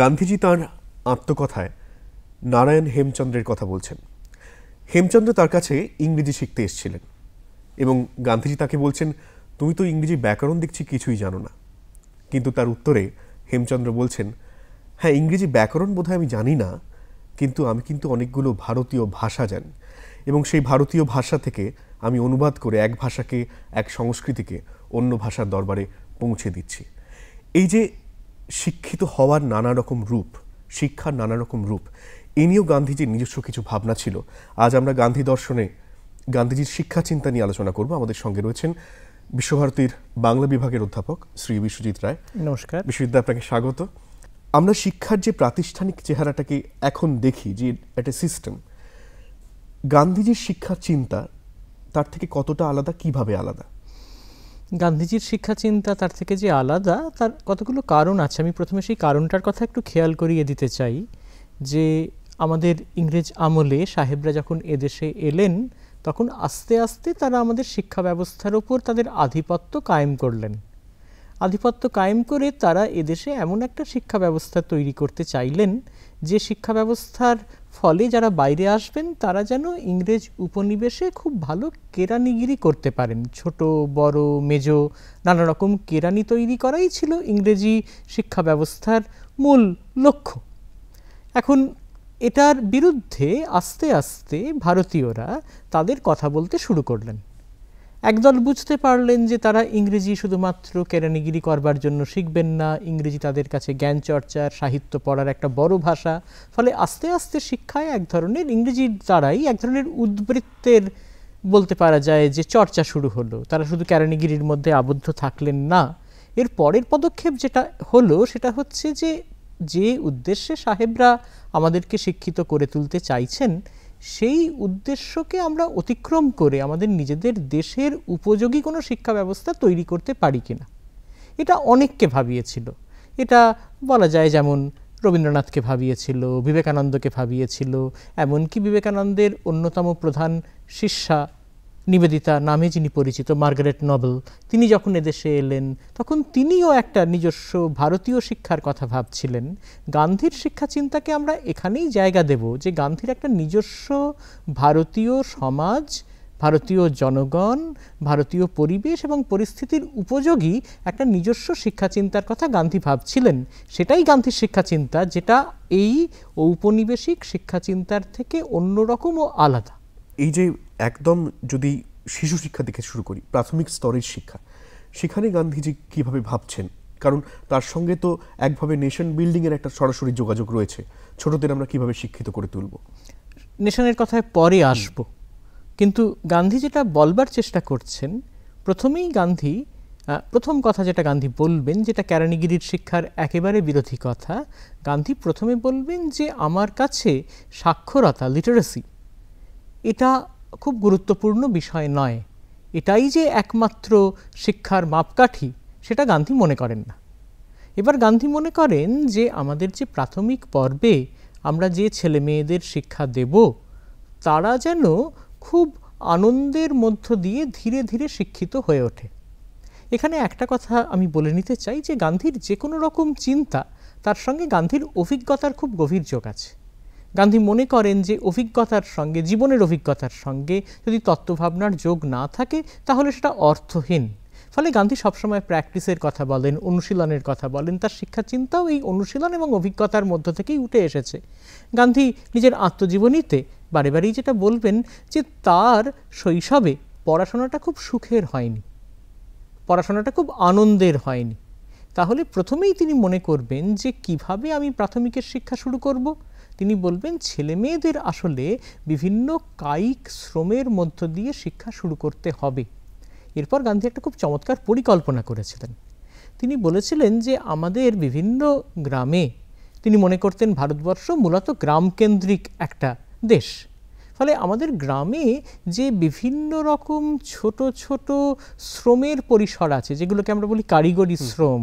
গান্ধীজি তাঁর আত্মকথায় নারায়ণ হেমচন্দ্রের কথা বলছেন হেমচন্দ্র তার কাছে ইংরেজি শিখতে এসেছিলেন এবং গান্ধীজি তাকে বলছেন তুমি তো ইংরেজি ব্যাকরণ দেখছি কিছুই জানো না কিন্তু তার উত্তরে হেমচন্দ্র বলছেন হ্যাঁ ইংরেজি ব্যাকরণ বোধহয় আমি জানি না কিন্তু আমি কিন্তু অনেকগুলো ভারতীয় ভাষা জানি এবং সেই ভারতীয় ভাষা থেকে আমি অনুবাদ করে এক ভাষাকে এক সংস্কৃতিকে অন্য ভাষার দরবারে পৌঁছে দিচ্ছি এই যে শিক্ষিত হওয়ার নানা রকম রূপ শিক্ষার নানা রকম রূপ এ নিয়েও গান্ধীজির নিজস্ব কিছু ভাবনা ছিল আজ আমরা গান্ধী দর্শনে গান্ধীজির শিক্ষা চিন্তা নিয়ে আলোচনা করব আমাদের সঙ্গে রয়েছেন বিশ্বভারতীর বাংলা বিভাগের অধ্যাপক শ্রী বিশ্বজিৎ রায় নমস্কার বিশ্বজিৎ আপনাকে স্বাগত আমরা শিক্ষার যে প্রাতিষ্ঠানিক চেহারাটাকে এখন দেখি যে একটা সিস্টেম গান্ধীজির শিক্ষা চিন্তা তার থেকে কতটা আলাদা কিভাবে আলাদা গান্ধীজির শিক্ষা চিন্তা তার থেকে যে আলাদা তার কতগুলো কারণ আছে আমি প্রথমে সেই কারণটার কথা একটু খেয়াল করিয়ে দিতে চাই যে আমাদের ইংরেজ আমলে সাহেবরা যখন এদেশে এলেন তখন আস্তে আস্তে তারা আমাদের শিক্ষা ব্যবস্থার ওপর তাদের আধিপত্য কায়েম করলেন আধিপত্য কায়েম করে তারা এদেশে এমন একটা শিক্ষা ব্যবস্থা তৈরি করতে চাইলেন যে শিক্ষা ব্যবস্থার ফলে যারা বাইরে আসবেন তারা যেন ইংরেজ উপনিবেশে খুব ভালো কেরানিগিরি করতে পারেন ছোট বড় মেজ নানা রকম কেরানি তৈরি করাই ছিল ইংরেজি শিক্ষা ব্যবস্থার মূল লক্ষ্য এখন এটার বিরুদ্ধে আস্তে আস্তে ভারতীয়রা তাদের কথা বলতে শুরু করলেন একদল বুঝতে পারলেন যে তারা ইংরেজি শুধুমাত্র কেরানিগিরি করবার জন্য শিখবেন না ইংরেজি তাদের কাছে জ্ঞান চর্চার সাহিত্য পড়ার একটা বড় ভাষা ফলে আস্তে আস্তে শিক্ষায় এক ধরনের ইংরেজির দ্বারাই এক ধরনের উদ্বৃত্তের বলতে পারা যায় যে চর্চা শুরু হলো তারা শুধু কেরানিগিরির মধ্যে আবদ্ধ থাকলেন না এর পরের পদক্ষেপ যেটা হলো সেটা হচ্ছে যে যে উদ্দেশ্যে সাহেবরা আমাদেরকে শিক্ষিত করে তুলতে চাইছেন সেই উদ্দেশ্যকে আমরা অতিক্রম করে আমাদের নিজেদের দেশের উপযোগী কোনো শিক্ষা ব্যবস্থা তৈরি করতে পারি কিনা এটা অনেককে ভাবিয়েছিল এটা বলা যায় যেমন রবীন্দ্রনাথকে ভাবিয়েছিল বিবেকানন্দকে ভাবিয়েছিল এমনকি বিবেকানন্দের অন্যতম প্রধান শিষ্যা নিবেদিতা নামে যিনি পরিচিত মার্গারেট নবেল তিনি যখন এদেশে এলেন তখন তিনিও একটা নিজস্ব ভারতীয় শিক্ষার কথা ভাবছিলেন গান্ধীর শিক্ষা চিন্তাকে আমরা এখানেই জায়গা দেব যে গান্ধীর একটা নিজস্ব ভারতীয় সমাজ ভারতীয় জনগণ ভারতীয় পরিবেশ এবং পরিস্থিতির উপযোগী একটা নিজস্ব শিক্ষা চিন্তার কথা গান্ধী ভাবছিলেন সেটাই গান্ধীর শিক্ষা চিন্তা যেটা এই ঔপনিবেশিক শিক্ষা চিন্তার থেকে অন্যরকম ও আলাদা এই যে একদম যদি শিশু শিক্ষা দেখে শুরু করি প্রাথমিক স্তরের শিক্ষা সেখানে গান্ধীজি কীভাবে ভাবছেন কারণ তার সঙ্গে তো একভাবে নেশন বিল্ডিংয়ের একটা সরাসরি যোগাযোগ রয়েছে ছোটদের আমরা কিভাবে শিক্ষিত করে তুলব নেশনের কথায় পরে আসব কিন্তু গান্ধী যেটা বলবার চেষ্টা করছেন প্রথমেই গান্ধী প্রথম কথা যেটা গান্ধী বলবেন যেটা ক্যারানিগিরির শিক্ষার একেবারে বিরোধী কথা গান্ধী প্রথমে বলবেন যে আমার কাছে সাক্ষরতা লিটারেসি এটা খুব গুরুত্বপূর্ণ বিষয় নয় এটাই যে একমাত্র শিক্ষার মাপকাঠি সেটা গান্ধী মনে করেন না এবার গান্ধী মনে করেন যে আমাদের যে প্রাথমিক পর্বে আমরা যে ছেলে মেয়েদের শিক্ষা দেব তারা যেন খুব আনন্দের মধ্য দিয়ে ধীরে ধীরে শিক্ষিত হয়ে ওঠে এখানে একটা কথা আমি বলে নিতে চাই যে গান্ধীর যে কোনো রকম চিন্তা তার সঙ্গে গান্ধীর অভিজ্ঞতার খুব গভীর যোগ আছে গান্ধী মনে করেন যে অভিজ্ঞতার সঙ্গে জীবনের অভিজ্ঞতার সঙ্গে যদি তত্ত্বভাবনার যোগ না থাকে তাহলে সেটা অর্থহীন ফলে গান্ধী সবসময় প্র্যাকটিসের কথা বলেন অনুশীলনের কথা বলেন তার শিক্ষা চিন্তাও এই অনুশীলন এবং অভিজ্ঞতার মধ্য থেকেই উঠে এসেছে গান্ধী নিজের আত্মজীবনীতে বারে বারেই যেটা বলবেন যে তার শৈশবে পড়াশোনাটা খুব সুখের হয়নি পড়াশোনাটা খুব আনন্দের হয়নি তাহলে প্রথমেই তিনি মনে করবেন যে কিভাবে আমি প্রাথমিকের শিক্ষা শুরু করবো তিনি বলবেন ছেলে মেয়েদের আসলে বিভিন্ন কায়িক শ্রমের মধ্য দিয়ে শিক্ষা শুরু করতে হবে এরপর গান্ধী একটা খুব চমৎকার পরিকল্পনা করেছিলেন তিনি বলেছিলেন যে আমাদের বিভিন্ন গ্রামে তিনি মনে করতেন ভারতবর্ষ মূলত গ্রামকেন্দ্রিক একটা দেশ ফলে আমাদের গ্রামে যে বিভিন্ন রকম ছোট ছোট শ্রমের পরিসর আছে যেগুলোকে আমরা বলি কারিগরি শ্রম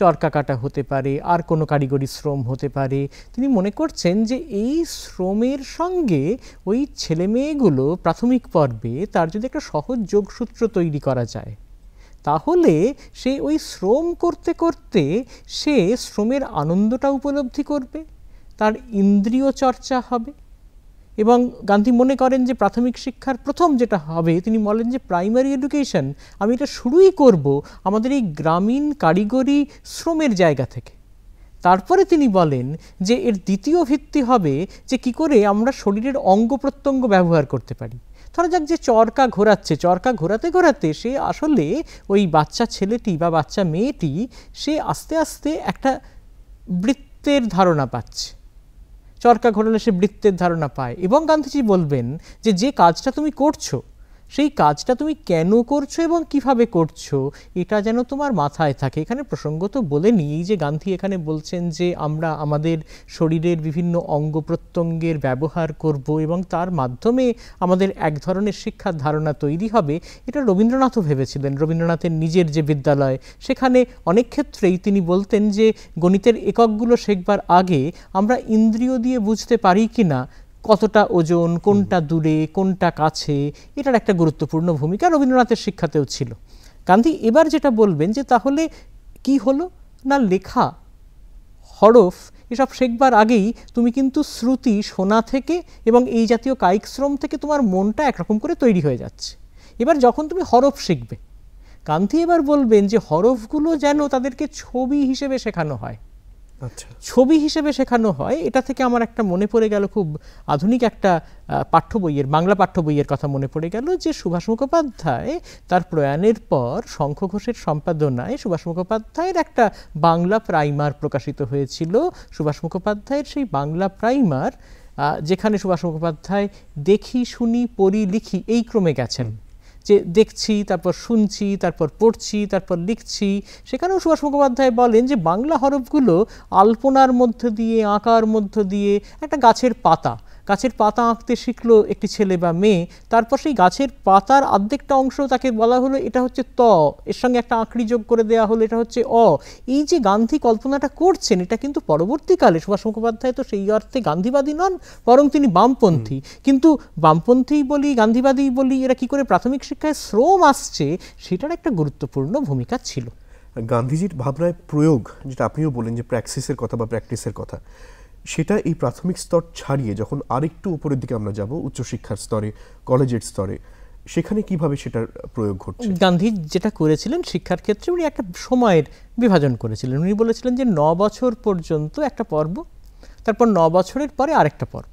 চরকা কাটা হতে পারে আর কোনো কারিগরি শ্রম হতে পারে তিনি মনে করছেন যে এই শ্রমের সঙ্গে ওই ছেলে মেয়েগুলো প্রাথমিক পর্বে তার যদি একটা সহজ যোগসূত্র তৈরি করা যায় তাহলে সে ওই শ্রম করতে করতে সে শ্রমের আনন্দটা উপলব্ধি করবে তার ইন্দ্রিয় চর্চা হবে এবং গান্ধী মনে করেন যে প্রাথমিক শিক্ষার প্রথম যেটা হবে তিনি বলেন যে প্রাইমারি এডুকেশন আমি এটা শুরুই করব আমাদের এই গ্রামীণ কারিগরি শ্রমের জায়গা থেকে তারপরে তিনি বলেন যে এর দ্বিতীয় ভিত্তি হবে যে কি করে আমরা শরীরের অঙ্গ প্রত্যঙ্গ ব্যবহার করতে পারি ধরা যাক যে চরকা ঘোরাচ্ছে চরকা ঘোরাতে ঘোরাতে সে আসলে ওই বাচ্চা ছেলেটি বা বাচ্চা মেয়েটি সে আস্তে আস্তে একটা বৃত্তের ধারণা পাচ্ছে চরকা ঘটনা সে বৃত্তের ধারণা পায় এবং গান্ধীজি বলবেন যে যে কাজটা তুমি করছো সেই কাজটা তুমি কেন করছো এবং কিভাবে করছো এটা যেন তোমার মাথায় থাকে এখানে প্রসঙ্গ তো বলে নিয়েই যে গান্ধী এখানে বলছেন যে আমরা আমাদের শরীরের বিভিন্ন অঙ্গ প্রত্যঙ্গের ব্যবহার করব এবং তার মাধ্যমে আমাদের এক ধরনের শিক্ষার ধারণা তৈরি হবে এটা রবীন্দ্রনাথও ভেবেছিলেন রবীন্দ্রনাথের নিজের যে বিদ্যালয় সেখানে অনেক ক্ষেত্রেই তিনি বলতেন যে গণিতের এককগুলো শেখবার আগে আমরা ইন্দ্রিয় দিয়ে বুঝতে পারি কি না কতটা ওজন কোনটা দূরে কোনটা কাছে এটার একটা গুরুত্বপূর্ণ ভূমিকা রবীন্দ্রনাথের শিক্ষাতেও ছিল গান্ধী এবার যেটা বলবেন যে তাহলে কি হলো না লেখা হরফ এসব শেখবার আগেই তুমি কিন্তু শ্রুতি শোনা থেকে এবং এই জাতীয় কায়িক শ্রম থেকে তোমার মনটা একরকম করে তৈরি হয়ে যাচ্ছে এবার যখন তুমি হরফ শিখবে গান্ধী এবার বলবেন যে হরফগুলো যেন তাদেরকে ছবি হিসেবে শেখানো হয় আচ্ছা। ছবি হিসেবে শেখানো হয় এটা থেকে আমার একটা মনে পড়ে গেল খুব আধুনিক একটা পাঠ্য বইয়ের বাংলা পাঠ্য বইয়ের কথা মনে পড়ে গেল যে সুভাষ মুখোপাধ্যায় তার প্রয়াণের পর শঙ্খ ঘোষের সম্পাদনায় সুভাষ মুখোপাধ্যায়ের একটা বাংলা প্রাইমার প্রকাশিত হয়েছিল সুভাষ মুখোপাধ্যায়ের সেই বাংলা প্রাইমার যেখানে সুভাষ মুখোপাধ্যায় দেখি শুনি পড়ি লিখি এই ক্রমে গেছেন যে দেখছি তারপর শুনছি তারপর পড়ছি তারপর লিখছি সেখানেও সুভাষ মুখোপাধ্যায় বলেন যে বাংলা হরফগুলো আলপনার মধ্য দিয়ে আঁকার মধ্য দিয়ে একটা গাছের পাতা গাছের পাতা আঁকতে শিখলো একটি ছেলে বা মেয়ে তারপর সেই গাছের পাতার আর্ধেকটা অংশ তাকে বলা হলো এটা হচ্ছে ত এর সঙ্গে একটা আঁকড়ি যোগ করে দেওয়া হলো এটা হচ্ছে অ এই যে গান্ধী কল্পনাটা করছেন এটা কিন্তু পরবর্তীকালে সুভাষ মুখোপাধ্যায় তো সেই অর্থে গান্ধীবাদী নন বরং তিনি বামপন্থী কিন্তু বামপন্থী বলি গান্ধীবাদী বলি এরা কি করে প্রাথমিক শিক্ষায় শ্রম আসছে সেটার একটা গুরুত্বপূর্ণ ভূমিকা ছিল গান্ধীজির ভাবনায় প্রয়োগ যেটা আপনিও বলেন যে প্র্যাকসিসের কথা বা প্র্যাকটিসের কথা সেটা এই প্রাথমিক স্তর ছাড়িয়ে যখন আরেকটু উপরের দিকে আমরা যাব উচ্চশিক্ষার স্তরে কলেজের স্তরে সেখানে কিভাবে সেটার প্রয়োগ ঘটছে গান্ধী যেটা করেছিলেন শিক্ষার ক্ষেত্রে উনি একটা সময়ের বিভাজন করেছিলেন উনি বলেছিলেন যে ন বছর পর্যন্ত একটা পর্ব তারপর ন বছরের পরে আরেকটা পর্ব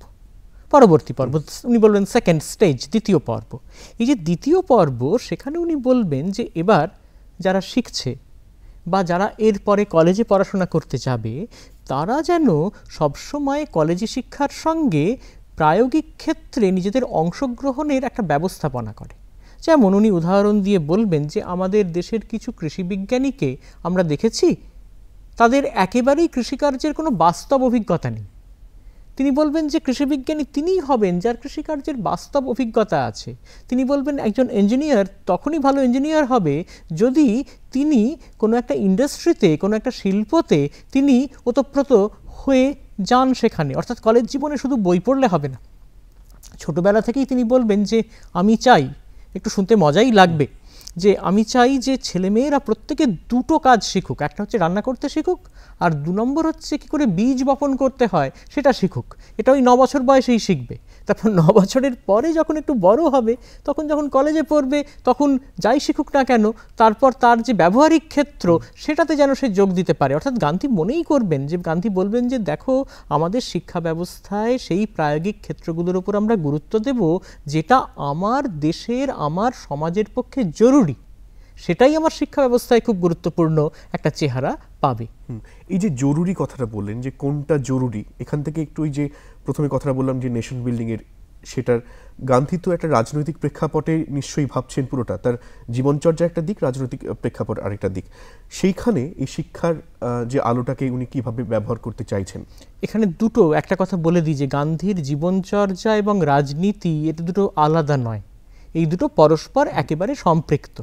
পরবর্তী পর্ব উনি বলবেন সেকেন্ড স্টেজ দ্বিতীয় পর্ব এই যে দ্বিতীয় পর্ব সেখানে উনি বলবেন যে এবার যারা শিখছে বা যারা এরপরে কলেজে পড়াশোনা করতে যাবে তারা যেন সবসময় কলেজে শিক্ষার সঙ্গে প্রায়োগিক ক্ষেত্রে নিজেদের অংশগ্রহণের একটা ব্যবস্থাপনা করে যেমন উনি উদাহরণ দিয়ে বলবেন যে আমাদের দেশের কিছু কৃষিবিজ্ঞানীকে আমরা দেখেছি তাদের একেবারেই কৃষিকার্যের কোনো বাস্তব অভিজ্ঞতা নেই তিনি বলবেন যে কৃষিবিজ্ঞানী তিনিই হবেন যার কৃষিকার্যের বাস্তব অভিজ্ঞতা আছে তিনি বলবেন একজন ইঞ্জিনিয়ার তখনই ভালো ইঞ্জিনিয়ার হবে যদি তিনি কোনো একটা ইন্ডাস্ট্রিতে কোনো একটা শিল্পতে তিনি ওতপ্রোত হয়ে যান সেখানে অর্থাৎ কলেজ জীবনে শুধু বই পড়লে হবে না ছোটোবেলা থেকেই তিনি বলবেন যে আমি চাই একটু শুনতে মজাই লাগবে যে আমি চাই যে ছেলেমেয়েরা প্রত্যেকে দুটো কাজ শিখুক একটা হচ্ছে রান্না করতে শিখুক আর দু নম্বর হচ্ছে কি করে বীজ বপন করতে হয় সেটা শিখুক এটা ওই ন বছর বয়সেই শিখবে তারপর ন বছরের পরে যখন একটু বড় হবে তখন যখন কলেজে পড়বে তখন যাই শিখুক না কেন তারপর তার যে ব্যবহারিক ক্ষেত্র সেটাতে যেন সে যোগ দিতে পারে অর্থাৎ গান্ধী মনেই করবেন যে গান্ধী বলবেন যে দেখো আমাদের শিক্ষা ব্যবস্থায় সেই প্রায়োগিক ক্ষেত্রগুলোর উপর আমরা গুরুত্ব দেব যেটা আমার দেশের আমার সমাজের পক্ষে জরুরি সেটাই আমার শিক্ষা ব্যবস্থায় খুব গুরুত্বপূর্ণ একটা চেহারা পাবে এই যে জরুরি কথাটা বললেন যে কোনটা জরুরি এখান থেকে একটু ওই যে প্রথমে কথাটা বললাম যে নেশন বিল্ডিংয়ের সেটার গান্ধী তো একটা রাজনৈতিক প্রেক্ষাপটে নিশ্চয়ই ভাবছেন পুরোটা তার জীবনচর্যা একটা দিক রাজনৈতিক প্রেক্ষাপট আরেকটা দিক সেইখানে এই শিক্ষার যে আলোটাকে উনি কিভাবে ব্যবহার করতে চাইছেন এখানে দুটো একটা কথা বলে দিই যে গান্ধীর জীবনচর্যা এবং রাজনীতি এটা দুটো আলাদা নয় এই দুটো পরস্পর একেবারে সম্পৃক্ত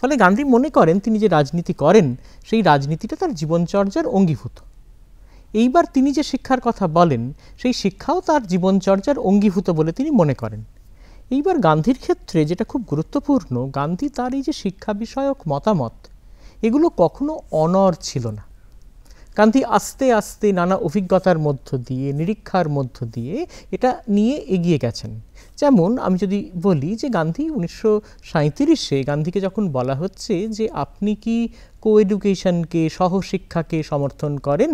ফলে গান্ধী মনে করেন তিনি যে রাজনীতি করেন সেই রাজনীতিটা তার জীবনচর্যার অঙ্গীভূত এইবার তিনি যে শিক্ষার কথা বলেন সেই শিক্ষাও তার জীবনচর্যার অঙ্গীভূত বলে তিনি মনে করেন এইবার গান্ধীর ক্ষেত্রে যেটা খুব গুরুত্বপূর্ণ গান্ধী তার এই যে শিক্ষা বিষয়ক মতামত এগুলো কখনো অনর ছিল না গান্ধী আস্তে আস্তে নানা অভিজ্ঞতার মধ্য দিয়ে নিরীক্ষার মধ্য দিয়ে এটা নিয়ে এগিয়ে গেছেন যেমন আমি যদি বলি যে গান্ধী উনিশশো সাঁত্রিশে গান্ধীকে যখন বলা হচ্ছে যে আপনি কি কো এডুকেশনকে সহশিক্ষাকে সমর্থন করেন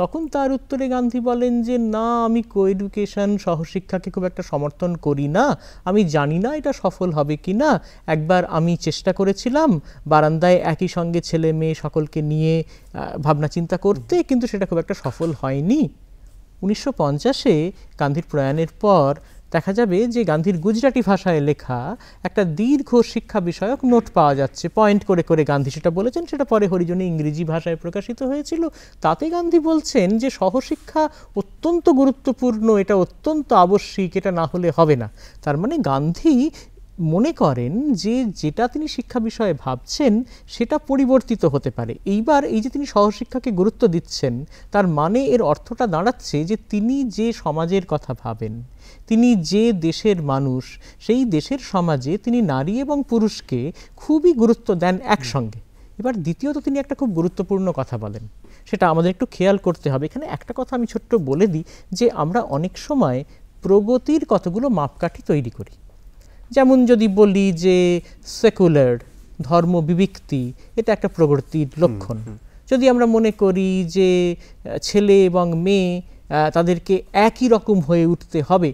তখন তার উত্তরে গান্ধী বলেন যে না আমি কো এডুকেশন সহশিক্ষাকে খুব একটা সমর্থন করি না আমি জানি না এটা সফল হবে কি না একবার আমি চেষ্টা করেছিলাম বারান্দায় একই সঙ্গে ছেলে মেয়ে সকলকে নিয়ে ভাবনা চিন্তা করতে কিন্তু সেটা খুব একটা সফল হয়নি উনিশশো পঞ্চাশে গান্ধীর প্রয়াণের পর দেখা যাবে যে গান্ধীর গুজরাটি ভাষায় লেখা একটা দীর্ঘ শিক্ষা বিষয়ক নোট পাওয়া যাচ্ছে পয়েন্ট করে করে গান্ধী সেটা বলেছেন সেটা পরে হরিজনে ইংরেজি ভাষায় প্রকাশিত হয়েছিল তাতে গান্ধী বলছেন যে সহশিক্ষা অত্যন্ত গুরুত্বপূর্ণ এটা অত্যন্ত আবশ্যিক এটা না হলে হবে না তার মানে গান্ধী মনে করেন যে যেটা তিনি শিক্ষা বিষয়ে ভাবছেন সেটা পরিবর্তিত হতে পারে এইবার এই যে তিনি সহশিক্ষাকে গুরুত্ব দিচ্ছেন তার মানে এর অর্থটা দাঁড়াচ্ছে যে তিনি যে সমাজের কথা ভাবেন তিনি যে দেশের মানুষ সেই দেশের সমাজে তিনি নারী এবং পুরুষকে খুবই গুরুত্ব দেন একসঙ্গে এবার দ্বিতীয়ত তিনি একটা খুব গুরুত্বপূর্ণ কথা বলেন সেটা আমাদের একটু খেয়াল করতে হবে এখানে একটা কথা আমি ছোট্ট বলে দিই যে আমরা অনেক সময় প্রগতির কতগুলো মাপকাঠি তৈরি করি যেমন যদি বলি যে সেকুলার ধর্ম বিবিক্তি এটা একটা প্রবৃত্তির লক্ষণ যদি আমরা মনে করি যে ছেলে এবং মেয়ে তাদেরকে একই রকম হয়ে উঠতে হবে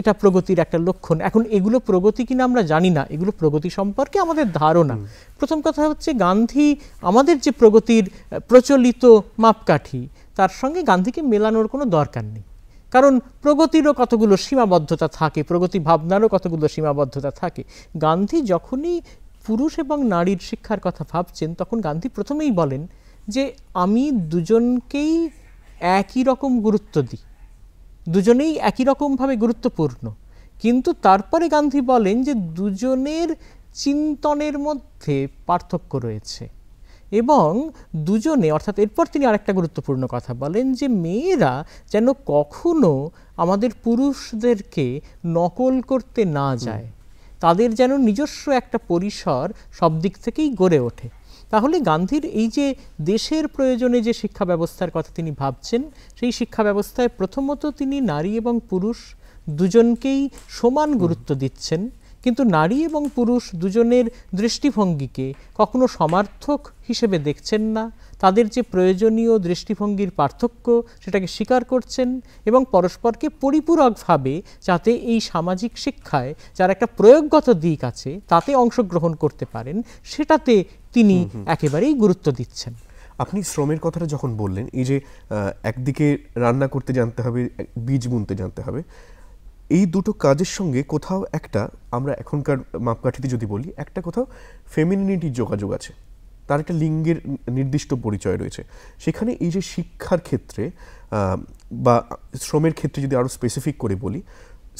এটা প্রগতির একটা লক্ষণ এখন এগুলো প্রগতি কিনা আমরা জানি না এগুলো প্রগতি সম্পর্কে আমাদের ধারণা প্রথম কথা হচ্ছে গান্ধী আমাদের যে প্রগতির প্রচলিত মাপকাঠি তার সঙ্গে গান্ধীকে মেলানোর কোনো দরকার নেই কারণ প্রগতিরও কতগুলো সীমাবদ্ধতা থাকে প্রগতি ভাবনারও কতগুলো সীমাবদ্ধতা থাকে গান্ধী যখনই পুরুষ এবং নারীর শিক্ষার কথা ভাবছেন তখন গান্ধী প্রথমেই বলেন যে আমি দুজনকেই একই রকম গুরুত্ব দিই দুজনেই একই রকমভাবে গুরুত্বপূর্ণ কিন্তু তারপরে গান্ধী বলেন যে দুজনের চিন্তনের মধ্যে পার্থক্য রয়েছে এবং দুজনে অর্থাৎ এরপর তিনি আরেকটা গুরুত্বপূর্ণ কথা বলেন যে মেয়েরা যেন কখনো আমাদের পুরুষদেরকে নকল করতে না যায় তাদের যেন নিজস্ব একটা পরিসর সব দিক থেকেই গড়ে ওঠে তাহলে গান্ধীর এই যে দেশের প্রয়োজনে যে শিক্ষা ব্যবস্থার কথা তিনি ভাবছেন সেই শিক্ষা ব্যবস্থায় প্রথমত তিনি নারী এবং পুরুষ দুজনকেই সমান গুরুত্ব দিচ্ছেন কিন্তু নারী এবং পুরুষ দুজনের দৃষ্টিভঙ্গিকে কখনো সমার্থক হিসেবে দেখছেন না তাদের যে প্রয়োজনীয় দৃষ্টিভঙ্গির পার্থক্য সেটাকে স্বীকার করছেন এবং পরস্পরকে পরিপূরকভাবে যাতে এই সামাজিক শিক্ষায় যার একটা প্রয়োগগত দিক আছে তাতে অংশগ্রহণ করতে পারেন সেটাতে তিনি একেবারেই গুরুত্ব দিচ্ছেন আপনি শ্রমের কথাটা যখন বললেন এই যে একদিকে রান্না করতে জানতে হবে বীজ বুনতে জানতে হবে এই দুটো কাজের সঙ্গে কোথাও একটা আমরা এখনকার মাপকাঠিতে যদি বলি একটা কোথাও ফেমিনিটির যোগাযোগ আছে তার একটা লিঙ্গের নির্দিষ্ট পরিচয় রয়েছে সেখানে এই যে শিক্ষার ক্ষেত্রে বা শ্রমের ক্ষেত্রে যদি আরও স্পেসিফিক করে বলি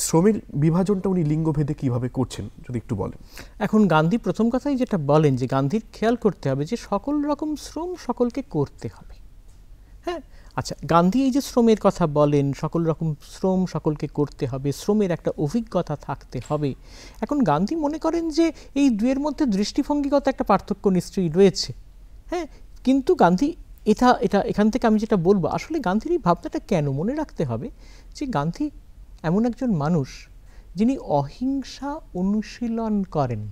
শ্রমের বিভাজনটা উনি লিঙ্গভেদে কিভাবে করছেন যদি একটু বলেন এখন গান্ধী প্রথম কথাই যেটা বলেন যে গান্ধীর খেয়াল করতে হবে যে সকল রকম শ্রম সকলকে করতে হবে হ্যাঁ আচ্ছা গান্ধী এই যে শ্রমের কথা বলেন সকল রকম শ্রম সকলকে করতে হবে শ্রমের একটা অভিজ্ঞতা থাকতে হবে এখন গান্ধী মনে করেন যে এই দুয়ের মধ্যে দৃষ্টিভঙ্গিগত একটা পার্থক্য নিশ্চয়ই রয়েছে হ্যাঁ কিন্তু গান্ধী এটা এটা এখান থেকে আমি যেটা বলবো আসলে গান্ধীর এই ভাবনাটা কেন মনে রাখতে হবে যে গান্ধী এমন একজন মানুষ যিনি অহিংসা অনুশীলন করেন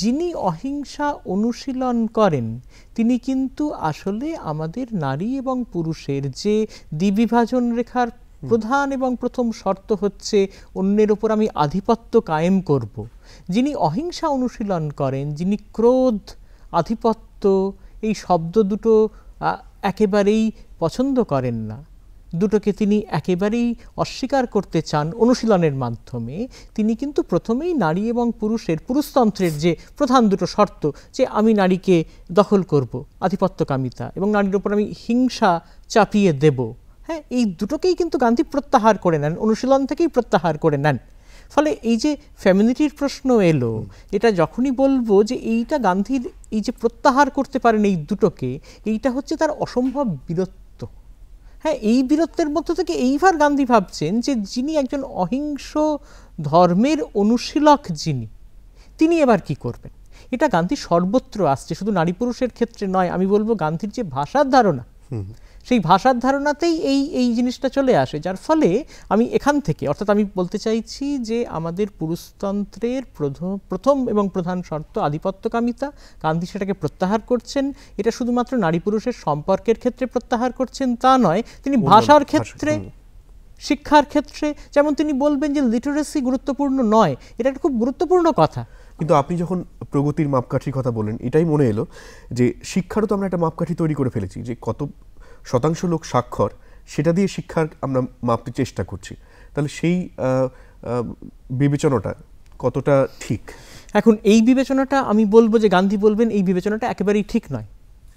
যিনি অহিংসা অনুশীলন করেন তিনি কিন্তু আসলে আমাদের নারী এবং পুরুষের যে দ্বিবিভাজন রেখার প্রধান এবং প্রথম শর্ত হচ্ছে অন্যের ওপর আমি আধিপত্য কায়েম করব। যিনি অহিংসা অনুশীলন করেন যিনি ক্রোধ আধিপত্য এই শব্দ দুটো একেবারেই পছন্দ করেন না দুটোকে তিনি একেবারেই অস্বীকার করতে চান অনুশীলনের মাধ্যমে তিনি কিন্তু প্রথমেই নারী এবং পুরুষের পুরুষতন্ত্রের যে প্রধান দুটো শর্ত যে আমি নারীকে দখল করব আধিপত্যকামিতা এবং নারীর ওপর আমি হিংসা চাপিয়ে দেব হ্যাঁ এই দুটোকেই কিন্তু গান্ধী প্রত্যাহার করে নেন অনুশীলন থেকেই প্রত্যাহার করে নেন ফলে এই যে ফ্যামিলিটির প্রশ্ন এলো এটা যখনই বলবো যে এইটা গান্ধীর এই যে প্রত্যাহার করতে পারেন এই দুটোকে এইটা হচ্ছে তার অসম্ভব বীরত্ব হ্যাঁ এই বীরত্বের মধ্য থেকে এইবার গান্ধী ভাবছেন যে যিনি একজন অহিংস ধর্মের অনুশীলক যিনি তিনি এবার কি করবেন এটা গান্ধী সর্বত্র আসছে শুধু নারী পুরুষের ক্ষেত্রে নয় আমি বলবো গান্ধীর যে ভাষার ধারণা সেই ভাষার ধারণাতেই এই এই জিনিসটা চলে আসে যার ফলে আমি এখান থেকে অর্থাৎ আমি বলতে চাইছি যে আমাদের পুরুষতন্ত্রের প্রথম এবং প্রধান শর্ত আধিপত্যকামিতা গান্ধী সেটাকে প্রত্যাহার করছেন এটা শুধুমাত্র নারী পুরুষের সম্পর্কের ক্ষেত্রে প্রত্যাহার করছেন তা নয় তিনি ভাষার ক্ষেত্রে শিক্ষার ক্ষেত্রে যেমন তিনি বলবেন যে লিটারেসি গুরুত্বপূর্ণ নয় এটা একটা খুব গুরুত্বপূর্ণ কথা কিন্তু আপনি যখন প্রগতির মাপকাঠির কথা বলেন এটাই মনে এলো যে শিক্ষারও তো আমরা একটা মাপকাঠি তৈরি করে ফেলেছি যে কত শতাংশ লোক স্বাক্ষর সেটা দিয়ে শিক্ষার আমরা মাপতে চেষ্টা করছি তাহলে সেই বিবেচনাটা কতটা ঠিক এখন এই বিবেচনাটা আমি বলবো যে গান্ধী বলবেন এই বিবেচনাটা একেবারেই ঠিক নয়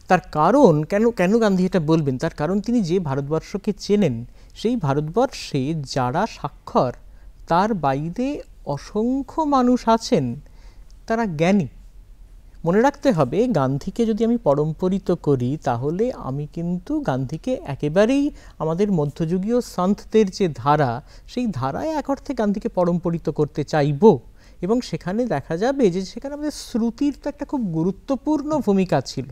তার কারণ কেন কেন গান্ধী এটা বলবেন তার কারণ তিনি যে ভারতবর্ষকে চেনেন সেই ভারতবর্ষে যারা স্বাক্ষর তার বাইরে অসংখ্য মানুষ আছেন তারা জ্ঞানী মনে রাখতে হবে গান্ধীকে যদি আমি পরম্পরিত করি তাহলে আমি কিন্তু গান্ধীকে একেবারেই আমাদের মধ্যযুগীয় সন্থদের যে ধারা সেই ধারায় এক অর্থে গান্ধীকে পরম্পরিত করতে চাইব এবং সেখানে দেখা যাবে যে সেখানে আমাদের শ্রুতির তো একটা খুব গুরুত্বপূর্ণ ভূমিকা ছিল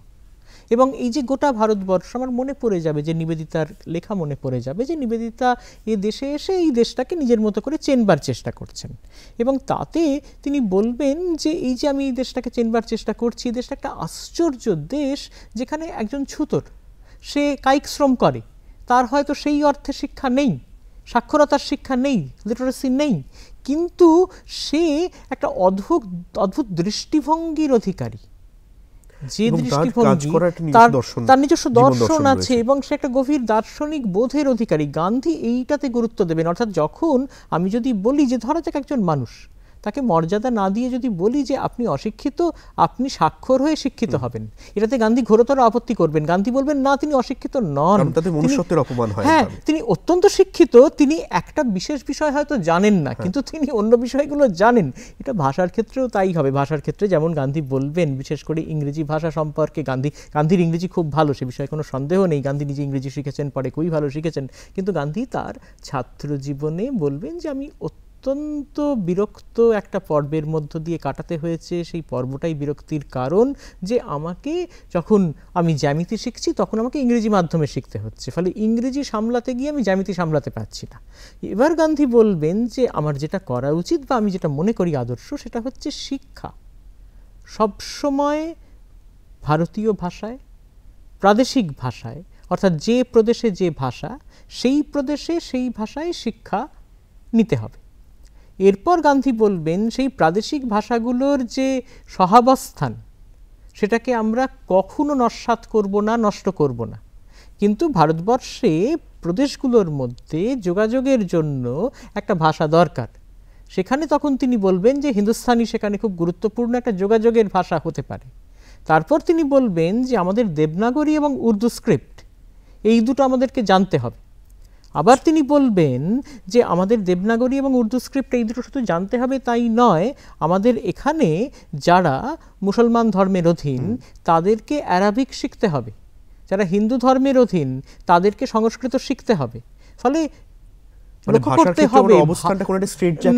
এবং এই যে গোটা ভারতবর্ষ আমার মনে পড়ে যাবে যে নিবেদিতার লেখা মনে পড়ে যাবে যে নিবেদিতা এ দেশে এসে এই দেশটাকে নিজের মতো করে চেনবার চেষ্টা করছেন এবং তাতে তিনি বলবেন যে এই যে আমি এই দেশটাকে চেনবার চেষ্টা করছি এই দেশটা একটা আশ্চর্য দেশ যেখানে একজন ছুতর সে কায়িক শ্রম করে তার হয়তো সেই অর্থে শিক্ষা নেই সাক্ষরতার শিক্ষা নেই লিটারেসি নেই কিন্তু সে একটা অদ্ভুত অদ্ভুত দৃষ্টিভঙ্গির অধিকারী যে দৃষ্টিভঙ্গি তার নিজস্ব দর্শন আছে এবং সে একটা গভীর দার্শনিক বোধের অধিকারী গান্ধী এইটাতে গুরুত্ব দেবেন অর্থাৎ যখন আমি যদি বলি যে ধরা যাক একজন মানুষ তাকে মর্যাদা না দিয়ে যদি বলি যে আপনি অশিক্ষিত আপনি স্বাক্ষর হয়ে শিক্ষিত হবেন এটাতে গান্ধী ঘোরতর আপত্তি করবেন গান্ধী বলবেন না তিনি অশিক্ষিত নন মনুষ্যত্বের অপমান হয় হ্যাঁ তিনি অত্যন্ত শিক্ষিত তিনি একটা বিশেষ বিষয় হয়তো জানেন না হ্যাঁ। কিন্তু তিনি অন্য বিষয়গুলো জানেন এটা ভাষার ক্ষেত্রেও তাই হবে ভাষার ক্ষেত্রে যেমন গান্ধী বলবেন বিশেষ করে ইংরেজি ভাষা সম্পর্কে গান্ধী গান্ধীর ইংরেজি খুব ভালো সে বিষয়ে কোনো সন্দেহ নেই গান্ধী নিজে ইংরেজি শিখেছেন পরে খুবই ভালো শিখেছেন কিন্তু গান্ধী তার ছাত্র জীবনে বলবেন যে আমি অত্যন্ত অত্যন্ত বিরক্ত একটা পর্বের মধ্য দিয়ে কাটাতে হয়েছে সেই পর্বটাই বিরক্তির কারণ যে আমাকে যখন আমি জ্যামিতি শিখছি তখন আমাকে ইংরেজি মাধ্যমে শিখতে হচ্ছে ফলে ইংরেজি সামলাতে গিয়ে আমি জ্যামিতি সামলাতে পারছি না এবার গান্ধী বলবেন যে আমার যেটা করা উচিত বা আমি যেটা মনে করি আদর্শ সেটা হচ্ছে শিক্ষা সবসময় ভারতীয় ভাষায় প্রাদেশিক ভাষায় অর্থাৎ যে প্রদেশে যে ভাষা সেই প্রদেশে সেই ভাষায় শিক্ষা নিতে হবে এরপর গান্ধী বলবেন সেই প্রাদেশিক ভাষাগুলোর যে সহাবস্থান সেটাকে আমরা কখনো নস্বাত করব না নষ্ট করব না কিন্তু ভারতবর্ষে প্রদেশগুলোর মধ্যে যোগাযোগের জন্য একটা ভাষা দরকার সেখানে তখন তিনি বলবেন যে হিন্দুস্থানি সেখানে খুব গুরুত্বপূর্ণ একটা যোগাযোগের ভাষা হতে পারে তারপর তিনি বলবেন যে আমাদের দেবনাগরী এবং উর্দু স্ক্রিপ্ট এই দুটো আমাদেরকে জানতে হবে আবার তিনি বলবেন যে আমাদের দেবনাগরী এবং উর্দু স্ক্রিপ্ট এই দুটো শুধু জানতে হবে তাই নয় আমাদের এখানে যারা মুসলমান ধর্মের অধীন তাদেরকে অ্যারাবিক শিখতে হবে যারা হিন্দু ধর্মের অধীন তাদেরকে সংস্কৃত শিখতে হবে ফলে মানে করতে হবে মানে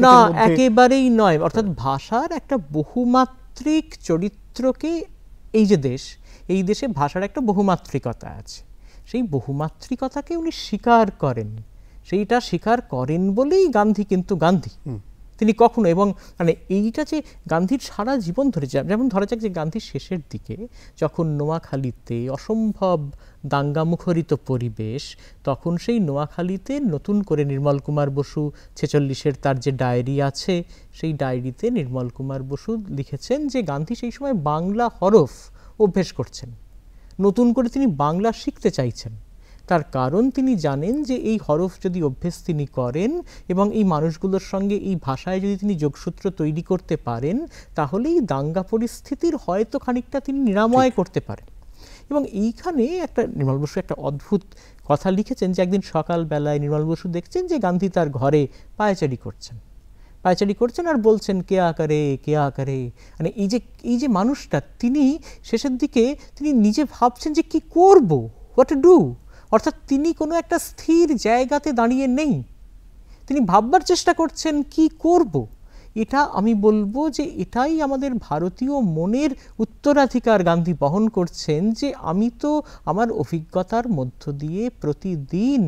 না একেবারেই নয় অর্থাৎ হ্যাঁ। ভাষার একটা বহুমাত্রিক চরিত্রকে এই যে দেশ এই দেশে ভাষার একটা বহুমাত্রিকতা আছে সেই বহুমাত্রিকতাকে উনি স্বীকার করেন সেইটা স্বীকার করেন বলেই গান্ধী কিন্তু গান্ধী তিনি কখনো এবং মানে এইটা যে গান্ধীর সারা জীবন ধরে যেমন ধরা যাক যে গান্ধীর শেষের দিকে যখন নোয়াখালীতে অসম্ভব দাঙ্গা মুখরিত পরিবেশ তখন সেই নোয়াখালীতে নতুন করে নির্মল কুমার বসু ছেচল্লিশের তার যে ডায়েরি আছে সেই ডায়েরিতে নির্মল কুমার বসু লিখেছেন যে গান্ধী সেই সময় বাংলা হরফ অভ্যেস করছেন নতুন করে তিনি বাংলা শিখতে চাইছেন তার কারণ তিনি জানেন যে এই হরফ যদি অভ্যেস তিনি করেন এবং এই মানুষগুলোর সঙ্গে এই ভাষায় যদি তিনি যোগসূত্র তৈরি করতে পারেন তাহলেই দাঙ্গা পরিস্থিতির হয়তো খানিকটা তিনি নিরাময় করতে পারেন এবং এইখানে একটা নির্মল বসু একটা অদ্ভুত কথা লিখেছেন যে একদিন সকালবেলায় নির্মল বসু দেখছেন যে গান্ধী তার ঘরে পায়চারি করছেন পায়চারি করছেন আর বলছেন কে আকারে কে আকারে মানে এই যে এই যে মানুষটা তিনি শেষের দিকে তিনি নিজে ভাবছেন যে কি করব হোয়াট ডু অর্থাৎ তিনি কোনো একটা স্থির জায়গাতে দাঁড়িয়ে নেই তিনি ভাববার চেষ্টা করছেন কি করব এটা আমি বলবো যে এটাই আমাদের ভারতীয় মনের উত্তরাধিকার গান্ধী বহন করছেন যে আমি তো আমার অভিজ্ঞতার মধ্য দিয়ে প্রতিদিন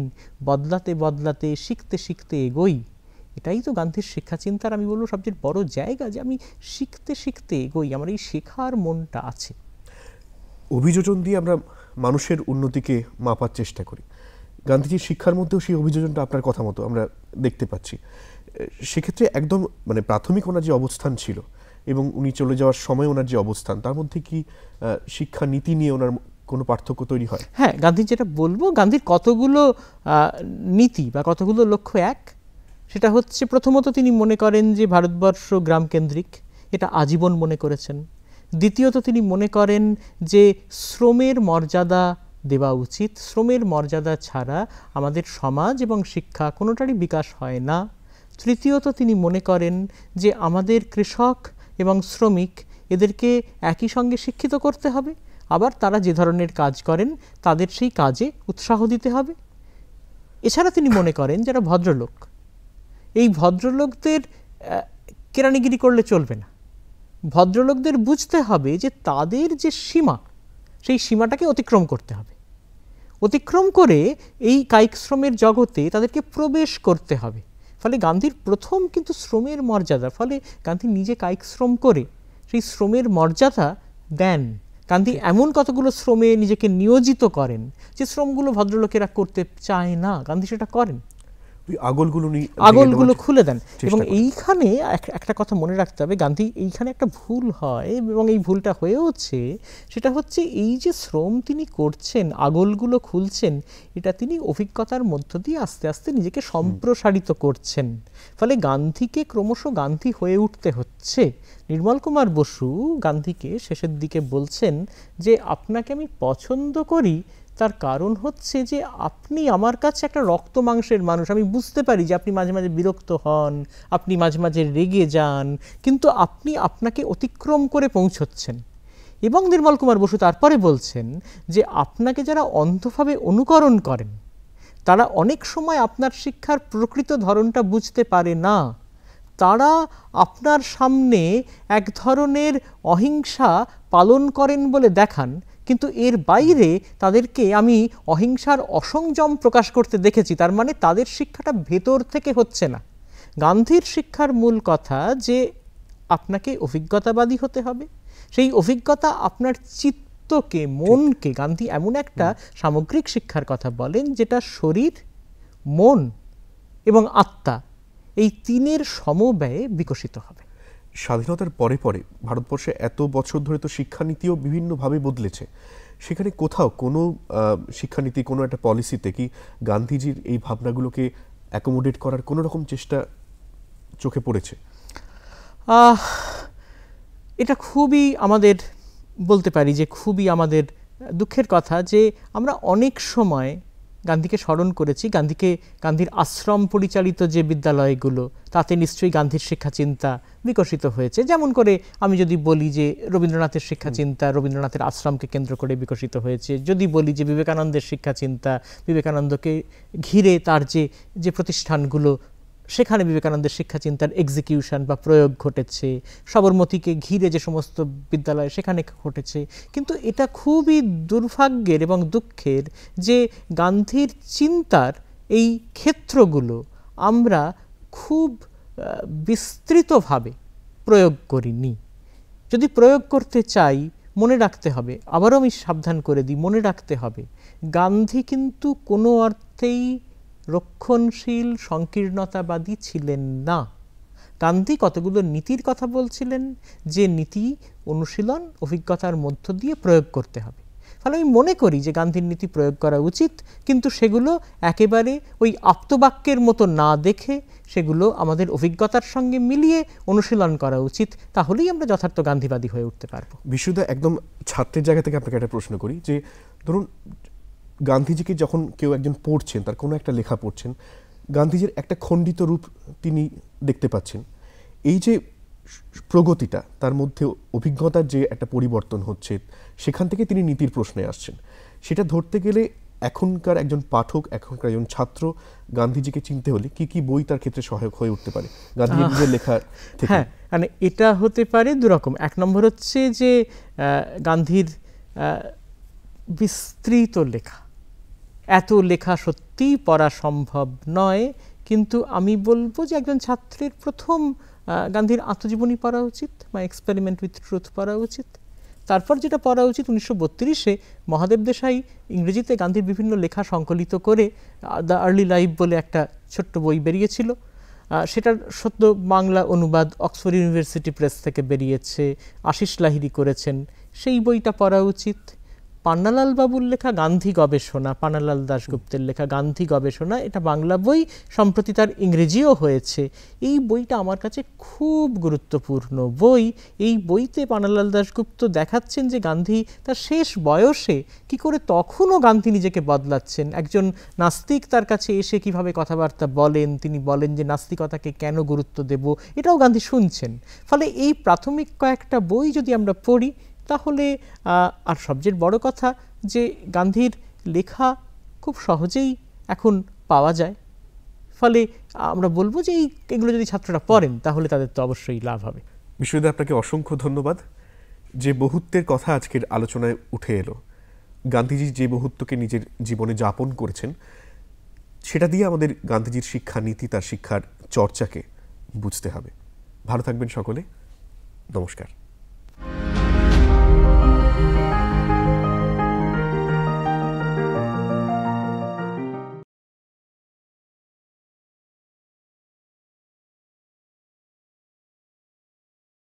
বদলাতে বদলাতে শিখতে শিখতে এগোই এটাই তো গান্ধীর শিক্ষা চিন্তার আমি বলবো সবচেয়ে বড় জায়গা যে আমি শিখতে শিখতে এগোই আমার এই শেখার মনটা আছে অভিযোজন দিয়ে আমরা মানুষের উন্নতিকে মাপার চেষ্টা করি গান্ধীজির শিক্ষার মধ্যেও সেই অভিযোজনটা আপনার কথা মতো আমরা দেখতে পাচ্ছি সেক্ষেত্রে একদম মানে প্রাথমিক ওনার যে অবস্থান ছিল এবং উনি চলে যাওয়ার সময় ওনার যে অবস্থান তার মধ্যে কি শিক্ষা নীতি নিয়ে ওনার কোনো পার্থক্য তৈরি হয় হ্যাঁ গান্ধী যেটা বলবো গান্ধীর কতগুলো নীতি বা কতগুলো লক্ষ্য এক সেটা হচ্ছে প্রথমত তিনি মনে করেন যে ভারতবর্ষ গ্রামকেন্দ্রিক এটা আজীবন মনে করেছেন দ্বিতীয়ত তিনি মনে করেন যে শ্রমের মর্যাদা দেওয়া উচিত শ্রমের মর্যাদা ছাড়া আমাদের সমাজ এবং শিক্ষা কোনোটারই বিকাশ হয় না তৃতীয়ত তিনি মনে করেন যে আমাদের কৃষক এবং শ্রমিক এদেরকে একই সঙ্গে শিক্ষিত করতে হবে আবার তারা যে ধরনের কাজ করেন তাদের সেই কাজে উৎসাহ দিতে হবে এছাড়া তিনি মনে করেন যারা ভদ্রলোক এই ভদ্রলোকদের কেরানিগিরি করলে চলবে না ভদ্রলোকদের বুঝতে হবে যে তাদের যে সীমা সেই সীমাটাকে অতিক্রম করতে হবে অতিক্রম করে এই কায়িক শ্রমের জগতে তাদেরকে প্রবেশ করতে হবে ফলে গান্ধীর প্রথম কিন্তু শ্রমের মর্যাদা ফলে গান্ধী নিজে কায়িক শ্রম করে সেই শ্রমের মর্যাদা দেন গান্ধী এমন কতগুলো শ্রমে নিজেকে নিয়োজিত করেন যে শ্রমগুলো ভদ্রলোকেরা করতে চায় না গান্ধী সেটা করেন আগলগুলো আগলগুলো খুলে দেন এবং এইখানে একটা কথা মনে রাখতে হবে গান্ধী এইখানে একটা ভুল হয় এবং এই ভুলটা হয়েওছে সেটা হচ্ছে এই যে শ্রম তিনি করছেন আগলগুলো খুলছেন এটা তিনি অভিজ্ঞতার মধ্য দিয়ে আস্তে আস্তে নিজেকে সম্প্রসারিত করছেন ফলে গান্ধীকে ক্রমশ গান্ধী হয়ে উঠতে হচ্ছে নির্মল কুমার বসু গান্ধীকে শেষের দিকে বলছেন যে আপনাকে আমি পছন্দ করি তার কারণ হচ্ছে যে আপনি আমার কাছে একটা রক্ত মাংসের মানুষ আমি বুঝতে পারি যে আপনি মাঝে মাঝে বিরক্ত হন আপনি মাঝে মাঝে রেগে যান কিন্তু আপনি আপনাকে অতিক্রম করে পৌঁছচ্ছেন এবং নির্মল কুমার বসু তারপরে বলছেন যে আপনাকে যারা অন্ধভাবে অনুকরণ করেন তারা অনেক সময় আপনার শিক্ষার প্রকৃত ধরনটা বুঝতে পারে না তারা আপনার সামনে এক ধরনের অহিংসা পালন করেন বলে দেখান কিন্তু এর বাইরে তাদেরকে আমি অহিংসার অসংযম প্রকাশ করতে দেখেছি তার মানে তাদের শিক্ষাটা ভেতর থেকে হচ্ছে না গান্ধীর শিক্ষার মূল কথা যে আপনাকে অভিজ্ঞতাবাদী হতে হবে সেই অভিজ্ঞতা আপনার চিত্তকে মনকে গান্ধী এমন একটা সামগ্রিক শিক্ষার কথা বলেন যেটা শরীর মন এবং আত্মা এই তিনের সমব্যয়ে বিকশিত হবে স্বাধীনতার পরে পরে ভারতবর্ষে এত বছর ধরে তো শিক্ষানীতিও বিভিন্নভাবে বদলেছে সেখানে কোথাও কোনো শিক্ষানীতি কোনো একটা পলিসিতে কি গান্ধীজির এই ভাবনাগুলোকে অ্যাকোমোডেট করার কোনো রকম চেষ্টা চোখে পড়েছে এটা খুবই আমাদের বলতে পারি যে খুবই আমাদের দুঃখের কথা যে আমরা অনেক সময় গান্ধীকে স্মরণ করেছি গান্ধীকে গান্ধীর আশ্রম পরিচালিত যে বিদ্যালয়গুলো তাতে নিশ্চয়ই গান্ধীর শিক্ষাচিন্তা বিকশিত হয়েছে যেমন করে আমি যদি বলি যে রবীন্দ্রনাথের শিক্ষাচিন্তা রবীন্দ্রনাথের আশ্রমকে কেন্দ্র করে বিকশিত হয়েছে যদি বলি যে বিবেকানন্দের শিক্ষাচিন্তা বিবেকানন্দকে ঘিরে তার যে যে প্রতিষ্ঠানগুলো সেখানে বিবেকানন্দের শিক্ষা চিন্তার এক্সিকিউশন বা প্রয়োগ ঘটেছে সবরমতিকে ঘিরে যে সমস্ত বিদ্যালয় সেখানে ঘটেছে কিন্তু এটা খুবই দুর্ভাগ্যের এবং দুঃখের যে গান্ধীর চিন্তার এই ক্ষেত্রগুলো আমরা খুব বিস্তৃতভাবে প্রয়োগ করিনি যদি প্রয়োগ করতে চাই মনে রাখতে হবে আবারও আমি সাবধান করে দিই মনে রাখতে হবে গান্ধী কিন্তু কোনো অর্থেই রক্ষণশীল সংকীর্ণতাবাদী ছিলেন না গান্ধী কতগুলো নীতির কথা বলছিলেন যে নীতি অনুশীলন অভিজ্ঞতার মধ্য দিয়ে প্রয়োগ করতে হবে ফলে আমি মনে করি যে গান্ধীর নীতি প্রয়োগ করা উচিত কিন্তু সেগুলো একেবারে ওই আপ্তবাক্যের মতো না দেখে সেগুলো আমাদের অভিজ্ঞতার সঙ্গে মিলিয়ে অনুশীলন করা উচিত তাহলেই আমরা যথার্থ গান্ধীবাদী হয়ে উঠতে পারবো বিশুদ্ধ একদম ছাত্রের জায়গা থেকে আপনাকে একটা প্রশ্ন করি যে ধরুন গান্ধীজিকে যখন কেউ একজন পড়ছেন তার কোনো একটা লেখা পড়ছেন গান্ধীজির একটা খণ্ডিত রূপ তিনি দেখতে পাচ্ছেন এই যে প্রগতিটা তার মধ্যে অভিজ্ঞতার যে একটা পরিবর্তন হচ্ছে সেখান থেকে তিনি নীতির প্রশ্নে আসছেন সেটা ধরতে গেলে এখনকার একজন পাঠক এখনকার একজন ছাত্র গান্ধীজিকে চিনতে হলে কি কি বই তার ক্ষেত্রে সহায়ক হয়ে উঠতে পারে গান্ধীজির লেখা হ্যাঁ মানে এটা হতে পারে দুরকম এক নম্বর হচ্ছে যে গান্ধীর বিস্তৃত লেখা এত লেখা সত্যিই পড়া সম্ভব নয় কিন্তু আমি বলবো যে একজন ছাত্রের প্রথম গান্ধীর আত্মজীবনী পড়া উচিত বা এক্সপেরিমেন্ট উইথ ট্রুথ পড়া উচিত তারপর যেটা পড়া উচিত উনিশশো বত্রিশে মহাদেব দেশাই ইংরেজিতে গান্ধীর বিভিন্ন লেখা সংকলিত করে দ্য আর্লি লাইফ বলে একটা ছোট্ট বই বেরিয়েছিল সেটার সত্য বাংলা অনুবাদ অক্সফোর্ড ইউনিভার্সিটি প্রেস থেকে বেরিয়েছে আশিস লাহিরি করেছেন সেই বইটা পড়া উচিত পান্নালাল বাবুর লেখা গান্ধী গবেষণা পান্নালাল দাশগুপ্তের লেখা গান্ধী গবেষণা এটা বাংলা বই সম্প্রতি তার ইংরেজিও হয়েছে এই বইটা আমার কাছে খুব গুরুত্বপূর্ণ বই এই বইতে পানালাল দাশগুপ্ত দেখাচ্ছেন যে গান্ধী তার শেষ বয়সে কি করে তখনও গান্ধী নিজেকে বদলাচ্ছেন একজন নাস্তিক তার কাছে এসে কিভাবে কথাবার্তা বলেন তিনি বলেন যে নাস্তিকতাকে কেন গুরুত্ব দেব এটাও গান্ধী শুনছেন ফলে এই প্রাথমিক কয়েকটা বই যদি আমরা পড়ি তাহলে আর সবচেয়ে বড় কথা যে গান্ধীর লেখা খুব সহজেই এখন পাওয়া যায় ফলে আমরা বলবো যে এগুলো যদি ছাত্ররা পড়েন তাহলে তাদের তো অবশ্যই লাভ হবে বিশ্বজিৎ আপনাকে অসংখ্য ধন্যবাদ যে বহুত্বের কথা আজকের আলোচনায় উঠে এলো গান্ধীজি যে বহুত্বকে নিজের জীবনে যাপন করেছেন সেটা দিয়ে আমাদের গান্ধীজির শিক্ষা নীতি তার শিক্ষার চর্চাকে বুঝতে হবে ভালো থাকবেন সকলে নমস্কার